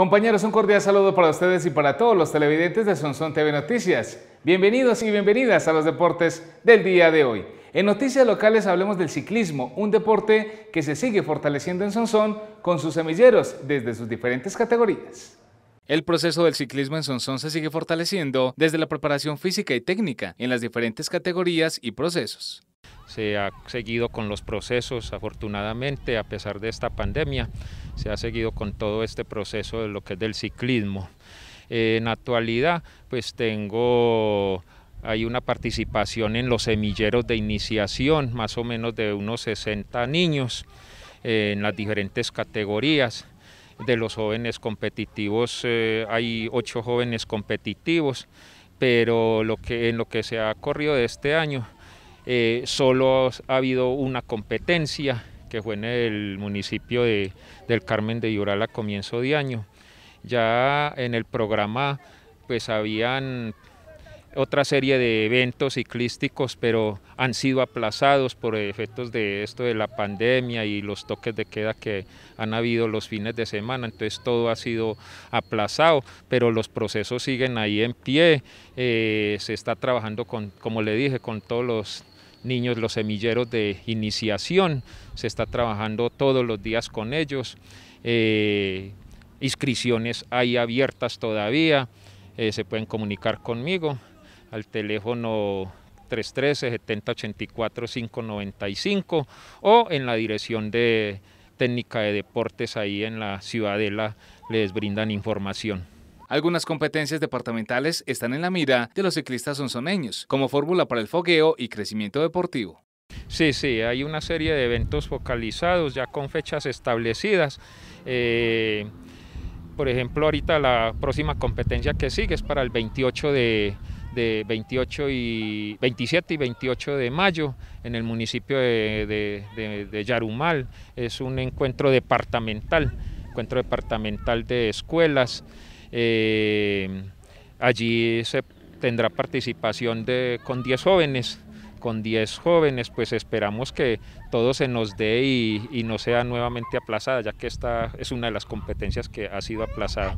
Compañeros, un cordial saludo para ustedes y para todos los televidentes de Sonson TV Noticias. Bienvenidos y bienvenidas a los deportes del día de hoy. En noticias locales hablemos del ciclismo, un deporte que se sigue fortaleciendo en Sonson con sus semilleros desde sus diferentes categorías. El proceso del ciclismo en Sonsón se sigue fortaleciendo desde la preparación física y técnica en las diferentes categorías y procesos. Se ha seguido con los procesos, afortunadamente, a pesar de esta pandemia se ha seguido con todo este proceso de lo que es del ciclismo. Eh, en actualidad, pues tengo hay una participación en los semilleros de iniciación, más o menos de unos 60 niños eh, en las diferentes categorías. De los jóvenes competitivos eh, hay ocho jóvenes competitivos, pero lo que, en lo que se ha corrido de este año solo ha habido una competencia que fue en el municipio de, del Carmen de Yural a comienzo de año. Ya en el programa pues habían otra serie de eventos ciclísticos, pero han sido aplazados por efectos de esto de la pandemia y los toques de queda que han habido los fines de semana, entonces todo ha sido aplazado, pero los procesos siguen ahí en pie, eh, se está trabajando con, como le dije, con todos los niños, los semilleros de iniciación, se está trabajando todos los días con ellos, eh, inscripciones hay abiertas todavía, eh, se pueden comunicar conmigo al teléfono 313-7084-595 o en la dirección de técnica de deportes ahí en la ciudadela les brindan información. Algunas competencias departamentales están en la mira de los ciclistas onzoneños, como fórmula para el fogueo y crecimiento deportivo. Sí, sí, hay una serie de eventos focalizados ya con fechas establecidas. Eh, por ejemplo, ahorita la próxima competencia que sigue es para el 28 de, 28 y 27 y 28 de mayo en el municipio de, de Yarumal. Es un encuentro departamental, encuentro departamental de escuelas. Eh, allí se tendrá participación de, con 10 jóvenes, con 10 jóvenes, pues esperamos que todo se nos dé y no sea nuevamente aplazada, ya que esta es una de las competencias que ha sido aplazada.